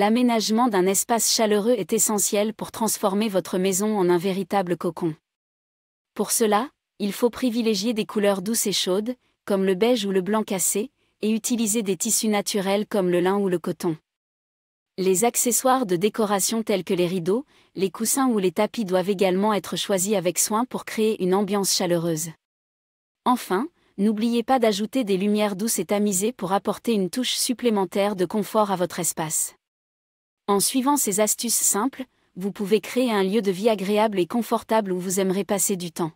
l'aménagement d'un espace chaleureux est essentiel pour transformer votre maison en un véritable cocon. Pour cela, il faut privilégier des couleurs douces et chaudes, comme le beige ou le blanc cassé, et utiliser des tissus naturels comme le lin ou le coton. Les accessoires de décoration tels que les rideaux, les coussins ou les tapis doivent également être choisis avec soin pour créer une ambiance chaleureuse. Enfin, n'oubliez pas d'ajouter des lumières douces et tamisées pour apporter une touche supplémentaire de confort à votre espace. En suivant ces astuces simples, vous pouvez créer un lieu de vie agréable et confortable où vous aimerez passer du temps.